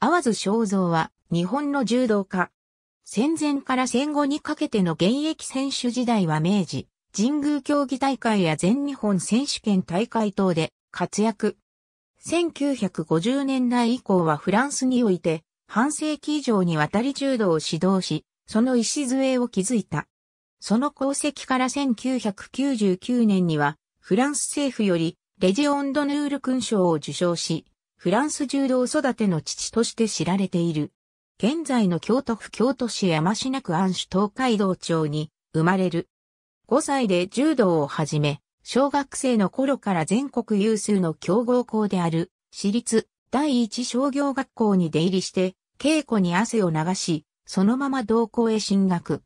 淡津正造は日本の柔道家。戦前から戦後にかけての現役選手時代は明治、神宮競技大会や全日本選手権大会等で活躍。1950年代以降はフランスにおいて半世紀以上にわたり柔道を指導し、その礎を築いた。その功績から1999年にはフランス政府よりレジオンドヌール勲章を受章し、フランス柔道育ての父として知られている。現在の京都府京都市山科区安守東海道町に生まれる。5歳で柔道を始め、小学生の頃から全国有数の強豪校である、私立第一商業学校に出入りして、稽古に汗を流し、そのまま同校へ進学。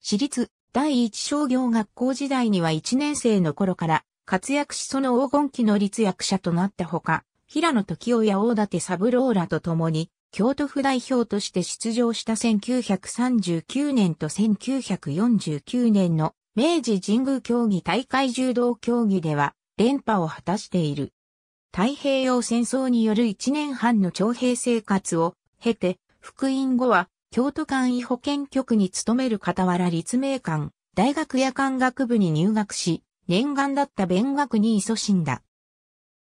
私立第一商業学校時代には1年生の頃から活躍しその黄金期の立役者となったほか、平野時夫や大館三郎らと共に、京都府代表として出場した1939年と1949年の明治神宮競技大会柔道競技では連覇を果たしている。太平洋戦争による1年半の徴兵生活を経て、復員後は京都簡易保健局に勤める傍ら立命館、大学夜間学部に入学し、念願だった弁学に勤しんだ。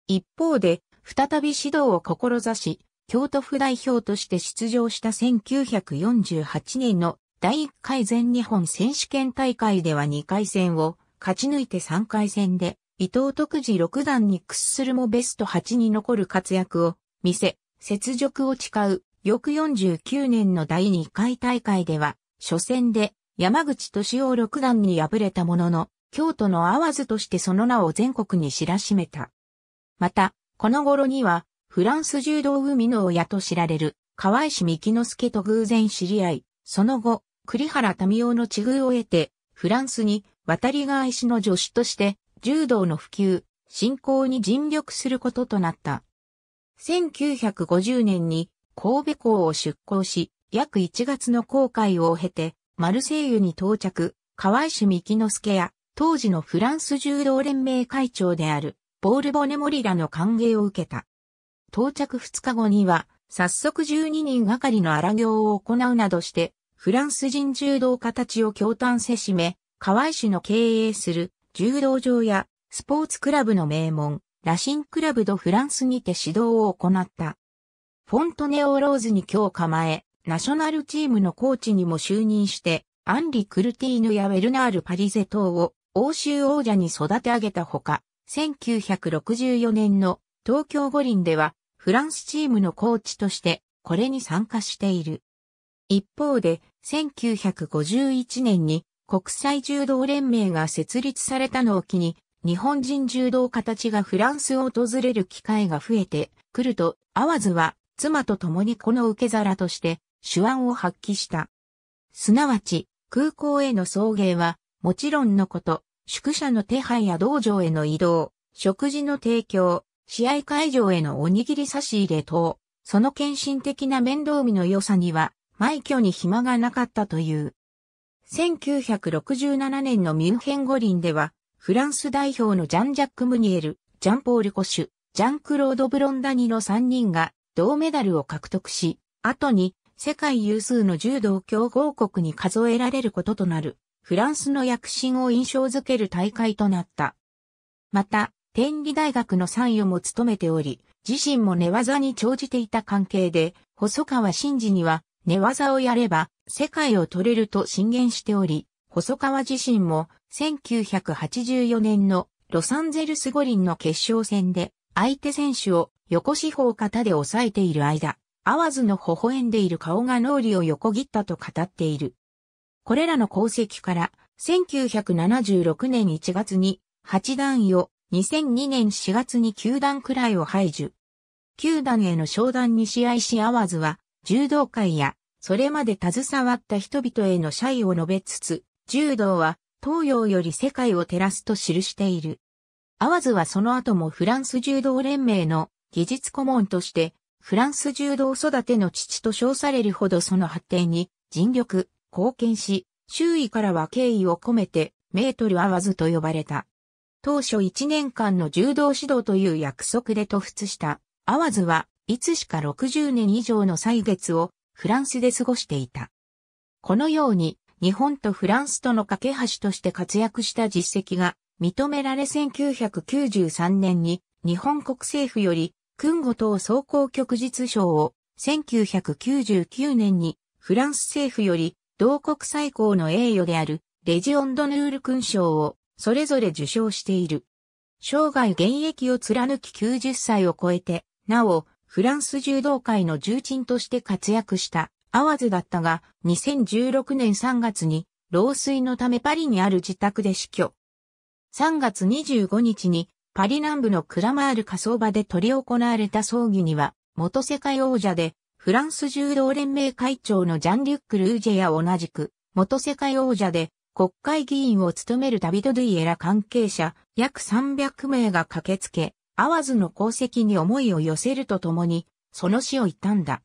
一方で、再び指導を志し、京都府代表として出場した1948年の第1回全日本選手権大会では2回戦を勝ち抜いて3回戦で伊藤徳次六段に屈するもベスト8に残る活躍を見せ、雪辱を誓う翌49年の第2回大会では初戦で山口敏夫六段に敗れたものの、京都の合わずとしてその名を全国に知らしめた。また、この頃には、フランス柔道海の親と知られる、河合三幹之助と偶然知り合い、その後、栗原民夫の地遇を得て、フランスに渡り返しの助手として、柔道の普及、振興に尽力することとなった。1950年に神戸港を出港し、約1月の航海を経て、マルセイユに到着、河合三幹之助や、当時のフランス柔道連盟会長である、ボールボネモリラの歓迎を受けた。到着2日後には、早速12人がかりの荒行を行うなどして、フランス人柔道家たちを共端せしめ、河合市の経営する柔道場やスポーツクラブの名門、ラシンクラブドフランスにて指導を行った。フォントネオローズに今日構え、ナショナルチームのコーチにも就任して、アンリ・クルティーヌやウェルナール・パリゼ等を欧州王者に育て上げたほか、1964年の東京五輪ではフランスチームのコーチとしてこれに参加している。一方で1951年に国際柔道連盟が設立されたのを機に日本人柔道家たちがフランスを訪れる機会が増えてくると、わずは妻と共にこの受け皿として手腕を発揮した。すなわち空港への送迎はもちろんのこと、宿舎の手配や道場への移動、食事の提供、試合会場へのおにぎり差し入れ等、その献身的な面倒見の良さには、埋挙に暇がなかったという。1967年のミュンヘン五輪では、フランス代表のジャン・ジャック・ムニエル、ジャンポール・コシュ、ジャン・クロード・ブロンダニの3人が銅メダルを獲得し、後に世界有数の柔道強豪国に数えられることとなる。フランスの躍進を印象づける大会となった。また、天理大学の参与も務めており、自身も寝技に長じていた関係で、細川真嗣には、寝技をやれば、世界を取れると進言しており、細川自身も、1984年のロサンゼルス五輪の決勝戦で、相手選手を横四方型で抑えている間、合わずの微笑んでいる顔が脳裏を横切ったと語っている。これらの功績から、1976年1月に八段位を、2002年4月に九段くらいを排除。九段への商談に試合し合わずは、柔道界や、それまで携わった人々への謝意を述べつつ、柔道は東洋より世界を照らすと記している。合わずはその後もフランス柔道連盟の技術顧問として、フランス柔道育ての父と称されるほどその発展に尽力、貢献し、周囲からは敬意を込めて、メートル合わずと呼ばれた。当初1年間の柔道指導という約束で突出した、アワズはいつしか60年以上の歳月をフランスで過ごしていた。このように日本とフランスとの架け橋として活躍した実績が認められ1993年に日本国政府より勲後等総合局実章を1999年にフランス政府より同国最高の栄誉であるレジオンドヌール勲章をそれぞれ受賞している。生涯現役を貫き90歳を超えて、なお、フランス柔道界の重鎮として活躍したワズだったが、2016年3月に老衰のためパリにある自宅で死去。3月25日にパリ南部のクラマール火葬場で取り行われた葬儀には、元世界王者でフランス柔道連盟会長のジャン・リュック・ルージェや同じく、元世界王者で国会議員を務めるダビド・ドゥイエラ関係者約300名が駆けつけ、アワズの功績に思いを寄せるとともに、その死を悼んだ。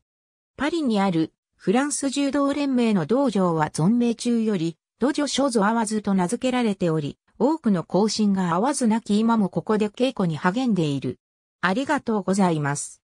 パリにあるフランス柔道連盟の道場は存命中より、土女ョ女アワズと名付けられており、多くの行進が合わずなき今もここで稽古に励んでいる。ありがとうございます。